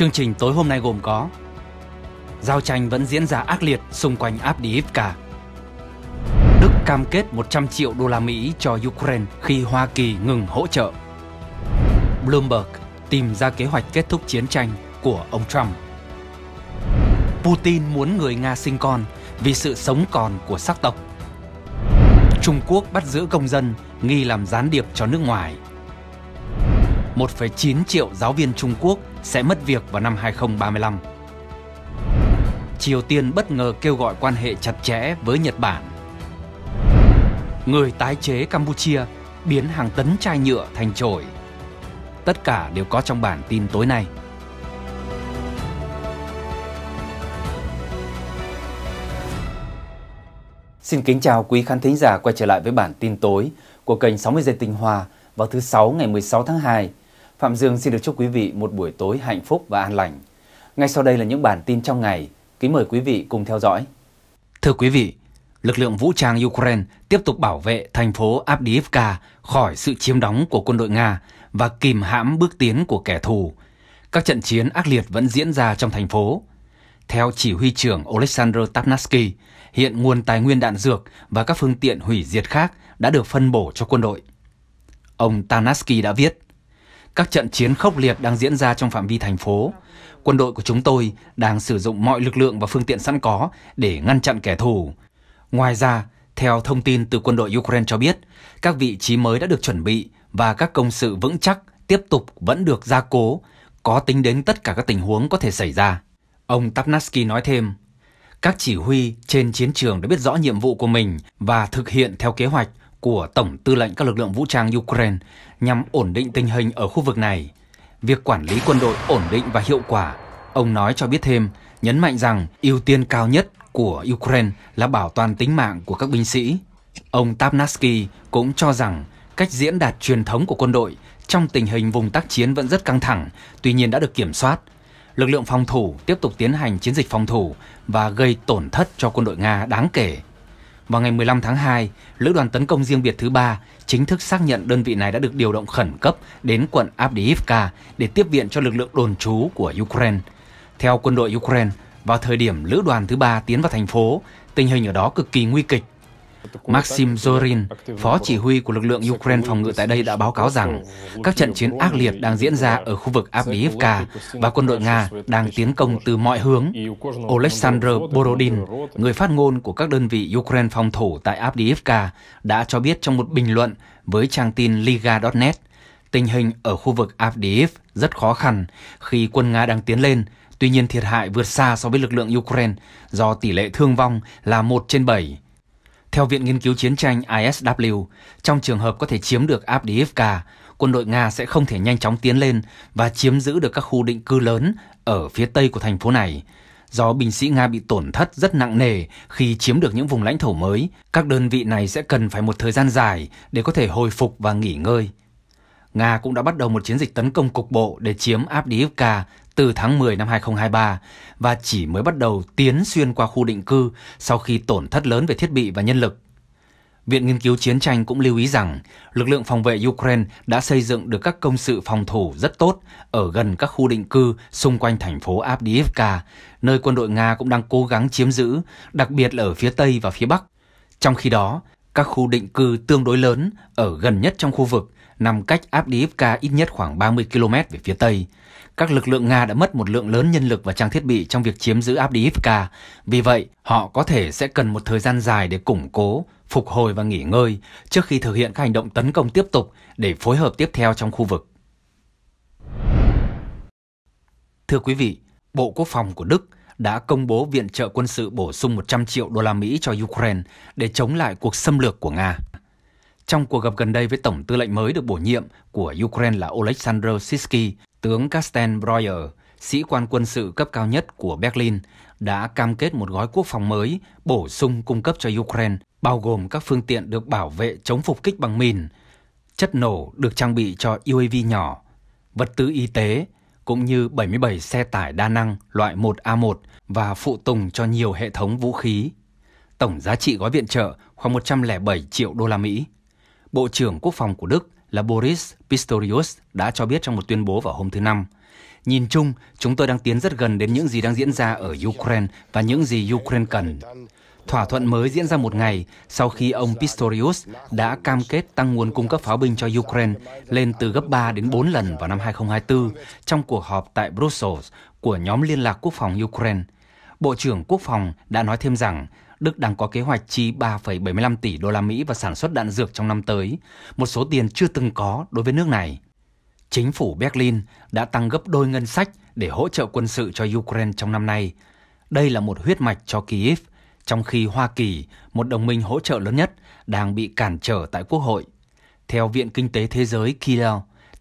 Chương trình tối hôm nay gồm có Giao tranh vẫn diễn ra ác liệt xung quanh Abdiivka Đức cam kết 100 triệu đô la Mỹ cho Ukraine khi Hoa Kỳ ngừng hỗ trợ Bloomberg tìm ra kế hoạch kết thúc chiến tranh của ông Trump Putin muốn người Nga sinh con vì sự sống còn của sắc tộc Trung Quốc bắt giữ công dân nghi làm gián điệp cho nước ngoài 1,9 triệu giáo viên Trung Quốc sẽ mất việc vào năm 2035. Triều Tiên bất ngờ kêu gọi quan hệ chặt chẽ với Nhật Bản. Người tái chế Campuchia biến hàng tấn chai nhựa thành chổi. Tất cả đều có trong bản tin tối nay. Xin kính chào quý khán thính giả quay trở lại với bản tin tối của kênh 60 giây tinh hoa vào thứ sáu ngày 16 tháng 2 Phạm Dương xin được chúc quý vị một buổi tối hạnh phúc và an lành. Ngay sau đây là những bản tin trong ngày. Kính mời quý vị cùng theo dõi. Thưa quý vị, lực lượng vũ trang Ukraine tiếp tục bảo vệ thành phố Avdiivka khỏi sự chiếm đóng của quân đội Nga và kìm hãm bước tiến của kẻ thù. Các trận chiến ác liệt vẫn diễn ra trong thành phố. Theo chỉ huy trưởng Oleksandr Tapnatsky, hiện nguồn tài nguyên đạn dược và các phương tiện hủy diệt khác đã được phân bổ cho quân đội. Ông Tanatsky đã viết, các trận chiến khốc liệt đang diễn ra trong phạm vi thành phố. Quân đội của chúng tôi đang sử dụng mọi lực lượng và phương tiện sẵn có để ngăn chặn kẻ thù. Ngoài ra, theo thông tin từ quân đội Ukraine cho biết, các vị trí mới đã được chuẩn bị và các công sự vững chắc tiếp tục vẫn được gia cố, có tính đến tất cả các tình huống có thể xảy ra. Ông Tapnaski nói thêm, các chỉ huy trên chiến trường đã biết rõ nhiệm vụ của mình và thực hiện theo kế hoạch của Tổng Tư lệnh các lực lượng vũ trang Ukraine nhằm ổn định tình hình ở khu vực này. Việc quản lý quân đội ổn định và hiệu quả, ông nói cho biết thêm, nhấn mạnh rằng ưu tiên cao nhất của Ukraine là bảo toàn tính mạng của các binh sĩ. Ông Tapnatsky cũng cho rằng cách diễn đạt truyền thống của quân đội trong tình hình vùng tác chiến vẫn rất căng thẳng, tuy nhiên đã được kiểm soát. Lực lượng phòng thủ tiếp tục tiến hành chiến dịch phòng thủ và gây tổn thất cho quân đội Nga đáng kể vào ngày 15 tháng 2, lữ đoàn tấn công riêng biệt thứ ba chính thức xác nhận đơn vị này đã được điều động khẩn cấp đến quận Avdiivka để tiếp viện cho lực lượng đồn trú của Ukraine. Theo quân đội Ukraine, vào thời điểm lữ đoàn thứ ba tiến vào thành phố, tình hình ở đó cực kỳ nguy kịch Maxim Zorin, phó chỉ huy của lực lượng Ukraine phòng ngự tại đây đã báo cáo rằng các trận chiến ác liệt đang diễn ra ở khu vực Avdiivka và quân đội Nga đang tiến công từ mọi hướng. Oleksandr Borodin, người phát ngôn của các đơn vị Ukraine phòng thủ tại Avdiivka, đã cho biết trong một bình luận với trang tin Liga.net, tình hình ở khu vực Avdiiv rất khó khăn khi quân Nga đang tiến lên, tuy nhiên thiệt hại vượt xa so với lực lượng Ukraine do tỷ lệ thương vong là 1 trên 7. Theo Viện Nghiên cứu Chiến tranh ISW, trong trường hợp có thể chiếm được Abdiivka, quân đội Nga sẽ không thể nhanh chóng tiến lên và chiếm giữ được các khu định cư lớn ở phía tây của thành phố này. Do binh sĩ Nga bị tổn thất rất nặng nề khi chiếm được những vùng lãnh thổ mới, các đơn vị này sẽ cần phải một thời gian dài để có thể hồi phục và nghỉ ngơi. Nga cũng đã bắt đầu một chiến dịch tấn công cục bộ để chiếm Abdiivka từ tháng 10 năm 2023 và chỉ mới bắt đầu tiến xuyên qua khu định cư sau khi tổn thất lớn về thiết bị và nhân lực. Viện Nghiên cứu Chiến tranh cũng lưu ý rằng lực lượng phòng vệ Ukraine đã xây dựng được các công sự phòng thủ rất tốt ở gần các khu định cư xung quanh thành phố Avdiivka, nơi quân đội Nga cũng đang cố gắng chiếm giữ, đặc biệt là ở phía Tây và phía Bắc. Trong khi đó, các khu định cư tương đối lớn ở gần nhất trong khu vực nằm cách Avdiivka ít nhất khoảng 30 km về phía Tây – các lực lượng Nga đã mất một lượng lớn nhân lực và trang thiết bị trong việc chiếm giữ Abdiivka. Vì vậy, họ có thể sẽ cần một thời gian dài để củng cố, phục hồi và nghỉ ngơi trước khi thực hiện các hành động tấn công tiếp tục để phối hợp tiếp theo trong khu vực. Thưa quý vị, Bộ Quốc phòng của Đức đã công bố viện trợ quân sự bổ sung 100 triệu đô la Mỹ cho Ukraine để chống lại cuộc xâm lược của Nga. Trong cuộc gặp gần đây với Tổng tư lệnh mới được bổ nhiệm của Ukraine là Oleksandr Sisky, tướng Kasten Breuer, sĩ quan quân sự cấp cao nhất của Berlin, đã cam kết một gói quốc phòng mới bổ sung cung cấp cho Ukraine, bao gồm các phương tiện được bảo vệ chống phục kích bằng mìn, chất nổ được trang bị cho UAV nhỏ, vật tư y tế, cũng như 77 xe tải đa năng loại 1A1 và phụ tùng cho nhiều hệ thống vũ khí. Tổng giá trị gói viện trợ khoảng 107 triệu đô la Mỹ. Bộ trưởng Quốc phòng của Đức là Boris Pistorius đã cho biết trong một tuyên bố vào hôm thứ Năm. Nhìn chung, chúng tôi đang tiến rất gần đến những gì đang diễn ra ở Ukraine và những gì Ukraine cần. Thỏa thuận mới diễn ra một ngày sau khi ông Pistorius đã cam kết tăng nguồn cung cấp pháo binh cho Ukraine lên từ gấp 3 đến 4 lần vào năm 2024 trong cuộc họp tại Brussels của nhóm liên lạc quốc phòng Ukraine. Bộ trưởng Quốc phòng đã nói thêm rằng Đức đang có kế hoạch chi 3,75 tỷ đô la Mỹ vào sản xuất đạn dược trong năm tới, một số tiền chưa từng có đối với nước này. Chính phủ Berlin đã tăng gấp đôi ngân sách để hỗ trợ quân sự cho Ukraine trong năm nay. Đây là một huyết mạch cho Kyiv, trong khi Hoa Kỳ, một đồng minh hỗ trợ lớn nhất, đang bị cản trở tại Quốc hội. Theo Viện Kinh tế Thế giới Kiel,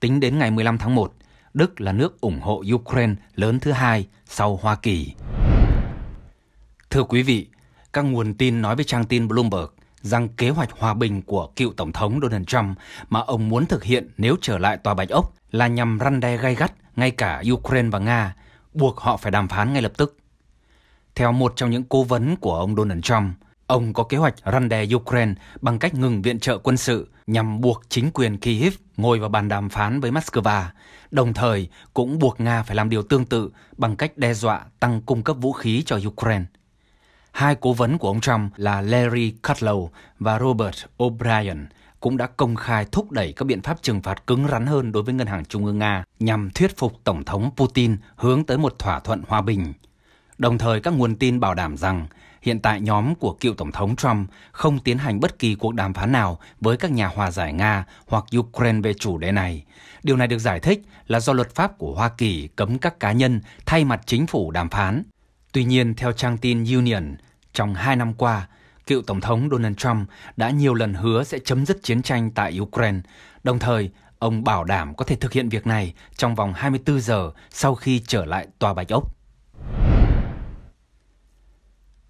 tính đến ngày 15 tháng 1, Đức là nước ủng hộ Ukraine lớn thứ hai sau Hoa Kỳ. Thưa quý vị, các nguồn tin nói với trang tin Bloomberg rằng kế hoạch hòa bình của cựu Tổng thống Donald Trump mà ông muốn thực hiện nếu trở lại Tòa Bạch Ốc là nhằm răn đe gay gắt ngay cả Ukraine và Nga, buộc họ phải đàm phán ngay lập tức. Theo một trong những cố vấn của ông Donald Trump, ông có kế hoạch răn đe Ukraine bằng cách ngừng viện trợ quân sự nhằm buộc chính quyền Kyiv ngồi vào bàn đàm phán với Moscow, đồng thời cũng buộc Nga phải làm điều tương tự bằng cách đe dọa tăng cung cấp vũ khí cho Ukraine. Hai cố vấn của ông Trump là Larry Kudlow và Robert O'Brien cũng đã công khai thúc đẩy các biện pháp trừng phạt cứng rắn hơn đối với Ngân hàng Trung ương Nga nhằm thuyết phục Tổng thống Putin hướng tới một thỏa thuận hòa bình. Đồng thời, các nguồn tin bảo đảm rằng hiện tại nhóm của cựu Tổng thống Trump không tiến hành bất kỳ cuộc đàm phán nào với các nhà hòa giải Nga hoặc Ukraine về chủ đề này. Điều này được giải thích là do luật pháp của Hoa Kỳ cấm các cá nhân thay mặt chính phủ đàm phán. Tuy nhiên, theo trang tin Union, trong hai năm qua, cựu Tổng thống Donald Trump đã nhiều lần hứa sẽ chấm dứt chiến tranh tại Ukraine, đồng thời ông bảo đảm có thể thực hiện việc này trong vòng 24 giờ sau khi trở lại Tòa Bạch Ốc.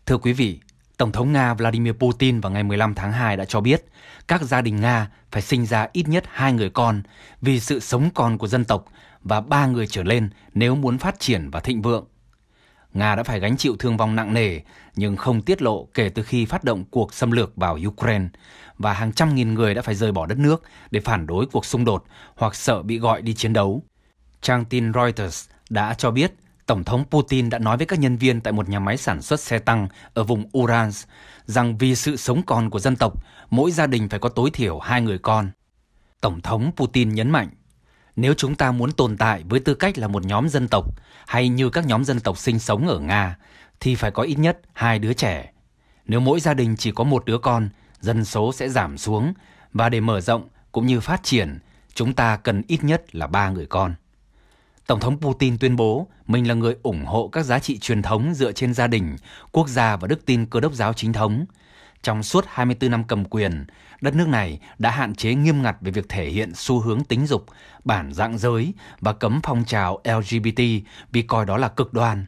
Thưa quý vị, Tổng thống Nga Vladimir Putin vào ngày 15 tháng 2 đã cho biết các gia đình Nga phải sinh ra ít nhất hai người con vì sự sống còn của dân tộc và ba người trở lên nếu muốn phát triển và thịnh vượng. Nga đã phải gánh chịu thương vong nặng nề nhưng không tiết lộ kể từ khi phát động cuộc xâm lược vào Ukraine và hàng trăm nghìn người đã phải rời bỏ đất nước để phản đối cuộc xung đột hoặc sợ bị gọi đi chiến đấu. Trang tin Reuters đã cho biết Tổng thống Putin đã nói với các nhân viên tại một nhà máy sản xuất xe tăng ở vùng Uransk rằng vì sự sống còn của dân tộc, mỗi gia đình phải có tối thiểu hai người con. Tổng thống Putin nhấn mạnh nếu chúng ta muốn tồn tại với tư cách là một nhóm dân tộc hay như các nhóm dân tộc sinh sống ở Nga thì phải có ít nhất hai đứa trẻ. Nếu mỗi gia đình chỉ có một đứa con, dân số sẽ giảm xuống và để mở rộng cũng như phát triển, chúng ta cần ít nhất là ba người con. Tổng thống Putin tuyên bố mình là người ủng hộ các giá trị truyền thống dựa trên gia đình, quốc gia và đức tin cơ đốc giáo chính thống trong suốt 24 năm cầm quyền, đất nước này đã hạn chế nghiêm ngặt về việc thể hiện xu hướng tính dục, bản dạng giới và cấm phong trào LGBT vì coi đó là cực đoan.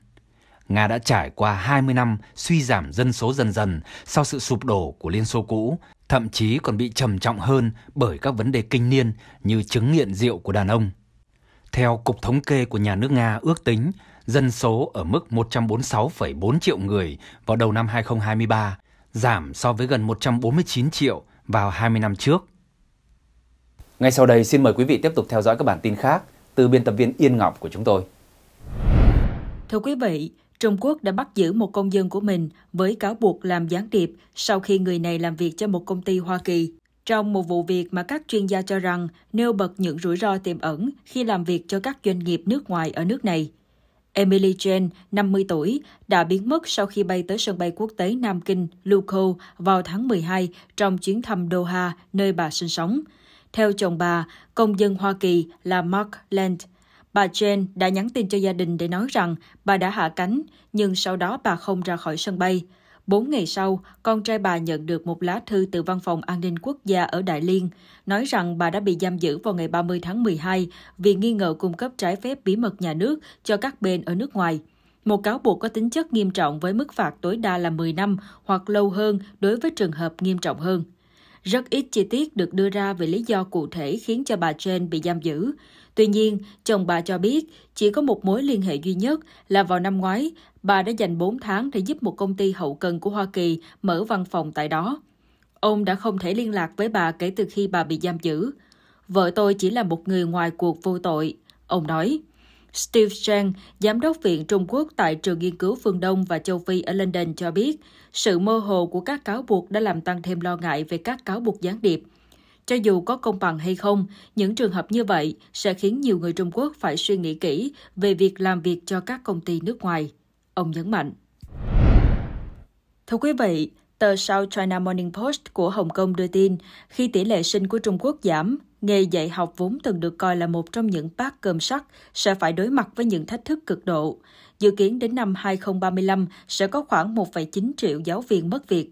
Nga đã trải qua 20 năm suy giảm dân số dần dần sau sự sụp đổ của Liên Xô cũ, thậm chí còn bị trầm trọng hơn bởi các vấn đề kinh niên như chứng nghiện rượu của đàn ông. Theo Cục Thống kê của nhà nước Nga ước tính, dân số ở mức 146,4 triệu người vào đầu năm 2023, giảm so với gần 149 triệu vào 20 năm trước. Ngay sau đây xin mời quý vị tiếp tục theo dõi các bản tin khác từ biên tập viên Yên Ngọc của chúng tôi. Thưa quý vị, Trung Quốc đã bắt giữ một công dân của mình với cáo buộc làm gián điệp sau khi người này làm việc cho một công ty Hoa Kỳ. Trong một vụ việc mà các chuyên gia cho rằng nêu bật những rủi ro tiềm ẩn khi làm việc cho các doanh nghiệp nước ngoài ở nước này, Emily Jane, 50 tuổi, đã biến mất sau khi bay tới sân bay quốc tế Nam Kinh, Luko vào tháng 12 trong chuyến thăm Doha, nơi bà sinh sống. Theo chồng bà, công dân Hoa Kỳ là Mark Lent, bà Jane đã nhắn tin cho gia đình để nói rằng bà đã hạ cánh, nhưng sau đó bà không ra khỏi sân bay. Bốn ngày sau, con trai bà nhận được một lá thư từ Văn phòng An ninh Quốc gia ở Đại Liên, nói rằng bà đã bị giam giữ vào ngày 30 tháng 12 vì nghi ngờ cung cấp trái phép bí mật nhà nước cho các bên ở nước ngoài. Một cáo buộc có tính chất nghiêm trọng với mức phạt tối đa là 10 năm hoặc lâu hơn đối với trường hợp nghiêm trọng hơn. Rất ít chi tiết được đưa ra về lý do cụ thể khiến cho bà Jane bị giam giữ. Tuy nhiên, chồng bà cho biết chỉ có một mối liên hệ duy nhất là vào năm ngoái, Bà đã dành 4 tháng để giúp một công ty hậu cần của Hoa Kỳ mở văn phòng tại đó. Ông đã không thể liên lạc với bà kể từ khi bà bị giam giữ. Vợ tôi chỉ là một người ngoài cuộc vô tội, ông nói. Steve Chang, giám đốc viện Trung Quốc tại trường nghiên cứu phương Đông và châu Phi ở London cho biết, sự mơ hồ của các cáo buộc đã làm tăng thêm lo ngại về các cáo buộc gián điệp. Cho dù có công bằng hay không, những trường hợp như vậy sẽ khiến nhiều người Trung Quốc phải suy nghĩ kỹ về việc làm việc cho các công ty nước ngoài ông nhấn mạnh. Thưa quý vị, tờ South China Morning Post của Hồng Kông đưa tin, khi tỷ lệ sinh của Trung Quốc giảm, nghề dạy học vốn từng được coi là một trong những bát cơm sắt sẽ phải đối mặt với những thách thức cực độ. Dự kiến đến năm 2035 sẽ có khoảng 1,9 triệu giáo viên mất việc.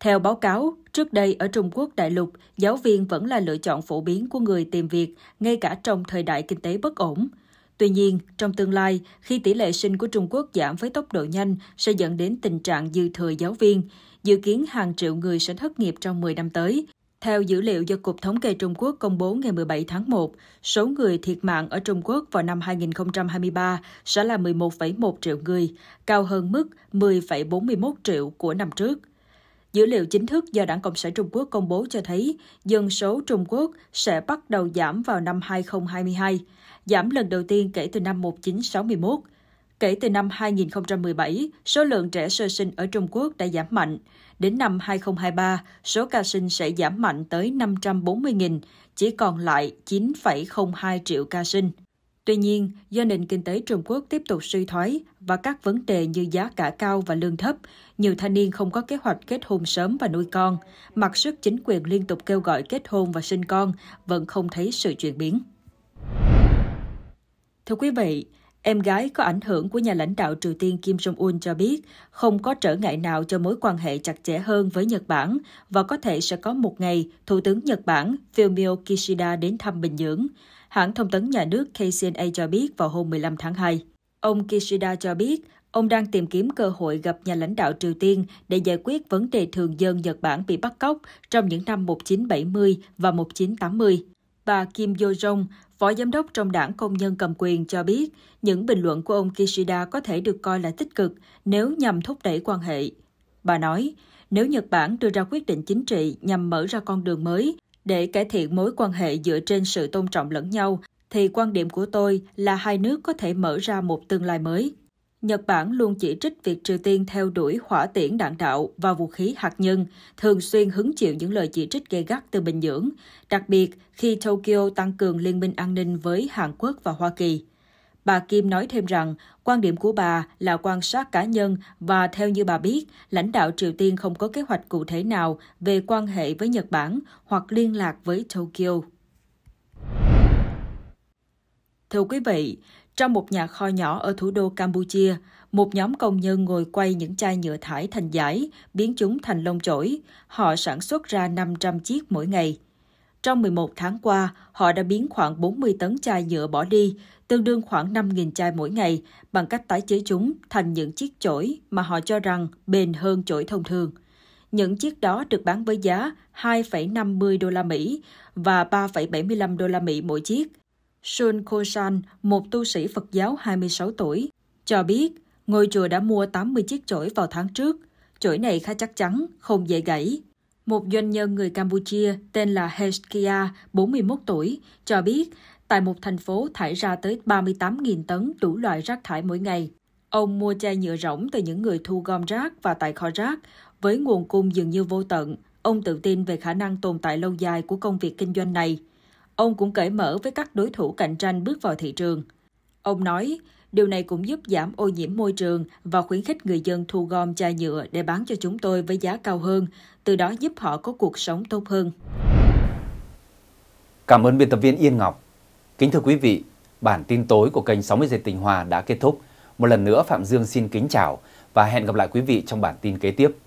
Theo báo cáo, trước đây ở Trung Quốc đại lục, giáo viên vẫn là lựa chọn phổ biến của người tìm việc ngay cả trong thời đại kinh tế bất ổn – Tuy nhiên, trong tương lai, khi tỷ lệ sinh của Trung Quốc giảm với tốc độ nhanh sẽ dẫn đến tình trạng dư thừa giáo viên. Dự kiến hàng triệu người sẽ thất nghiệp trong 10 năm tới. Theo dữ liệu do Cục Thống kê Trung Quốc công bố ngày 17 tháng 1, số người thiệt mạng ở Trung Quốc vào năm 2023 sẽ là 11,1 triệu người, cao hơn mức 10,41 triệu của năm trước. Dữ liệu chính thức do Đảng Cộng sản Trung Quốc công bố cho thấy dân số Trung Quốc sẽ bắt đầu giảm vào năm 2022, giảm lần đầu tiên kể từ năm 1961. Kể từ năm 2017, số lượng trẻ sơ sinh ở Trung Quốc đã giảm mạnh. Đến năm 2023, số ca sinh sẽ giảm mạnh tới 540.000, chỉ còn lại 9,02 triệu ca sinh. Tuy nhiên, do nền kinh tế Trung Quốc tiếp tục suy thoái và các vấn đề như giá cả cao và lương thấp, nhiều thanh niên không có kế hoạch kết hôn sớm và nuôi con, mặc sức chính quyền liên tục kêu gọi kết hôn và sinh con vẫn không thấy sự chuyển biến. Thưa quý vị, Em gái có ảnh hưởng của nhà lãnh đạo Triều Tiên Kim Jong-un cho biết không có trở ngại nào cho mối quan hệ chặt chẽ hơn với Nhật Bản và có thể sẽ có một ngày Thủ tướng Nhật Bản Fumio Kishida đến thăm Bình Nhưỡng. Hãng thông tấn nhà nước KCNA cho biết vào hôm 15 tháng 2. Ông Kishida cho biết, ông đang tìm kiếm cơ hội gặp nhà lãnh đạo Triều Tiên để giải quyết vấn đề thường dân Nhật Bản bị bắt cóc trong những năm 1970 và 1980. Bà Kim Yo-jong, Phó Giám đốc trong đảng công nhân cầm quyền cho biết, những bình luận của ông Kishida có thể được coi là tích cực nếu nhằm thúc đẩy quan hệ. Bà nói, nếu Nhật Bản đưa ra quyết định chính trị nhằm mở ra con đường mới, để cải thiện mối quan hệ dựa trên sự tôn trọng lẫn nhau thì quan điểm của tôi là hai nước có thể mở ra một tương lai mới. Nhật Bản luôn chỉ trích việc Triều Tiên theo đuổi hỏa tiễn đạn đạo và vũ khí hạt nhân, thường xuyên hứng chịu những lời chỉ trích gay gắt từ Bình Nhưỡng, đặc biệt khi Tokyo tăng cường liên minh an ninh với Hàn Quốc và Hoa Kỳ. Bà Kim nói thêm rằng, quan điểm của bà là quan sát cá nhân và theo như bà biết, lãnh đạo Triều Tiên không có kế hoạch cụ thể nào về quan hệ với Nhật Bản hoặc liên lạc với Tokyo. Thưa quý vị, trong một nhà kho nhỏ ở thủ đô Campuchia, một nhóm công nhân ngồi quay những chai nhựa thải thành giải, biến chúng thành lông chổi. Họ sản xuất ra 500 chiếc mỗi ngày. Trong 11 tháng qua, họ đã biến khoảng 40 tấn chai nhựa bỏ đi, tương đương khoảng 5.000 chai mỗi ngày, bằng cách tái chế chúng thành những chiếc chổi mà họ cho rằng bền hơn chổi thông thường. Những chiếc đó được bán với giá 2,50 đô la Mỹ và 3,75 đô la Mỹ mỗi chiếc. Sun Kosan, một tu sĩ Phật giáo 26 tuổi, cho biết ngôi chùa đã mua 80 chiếc chổi vào tháng trước. Chổi này khá chắc chắn, không dễ gãy một doanh nhân người Campuchia tên là Heskia, 41 tuổi, cho biết tại một thành phố thải ra tới 38.000 tấn đủ loại rác thải mỗi ngày. Ông mua chai nhựa rỗng từ những người thu gom rác và tại kho rác. Với nguồn cung dường như vô tận, ông tự tin về khả năng tồn tại lâu dài của công việc kinh doanh này. Ông cũng cởi mở với các đối thủ cạnh tranh bước vào thị trường. Ông nói, Điều này cũng giúp giảm ô nhiễm môi trường và khuyến khích người dân thu gom chai nhựa để bán cho chúng tôi với giá cao hơn, từ đó giúp họ có cuộc sống tốt hơn. Cảm ơn biên tập viên Yên Ngọc. Kính thưa quý vị, bản tin tối của kênh 60 giây tình hòa đã kết thúc. Một lần nữa Phạm Dương xin kính chào và hẹn gặp lại quý vị trong bản tin kế tiếp.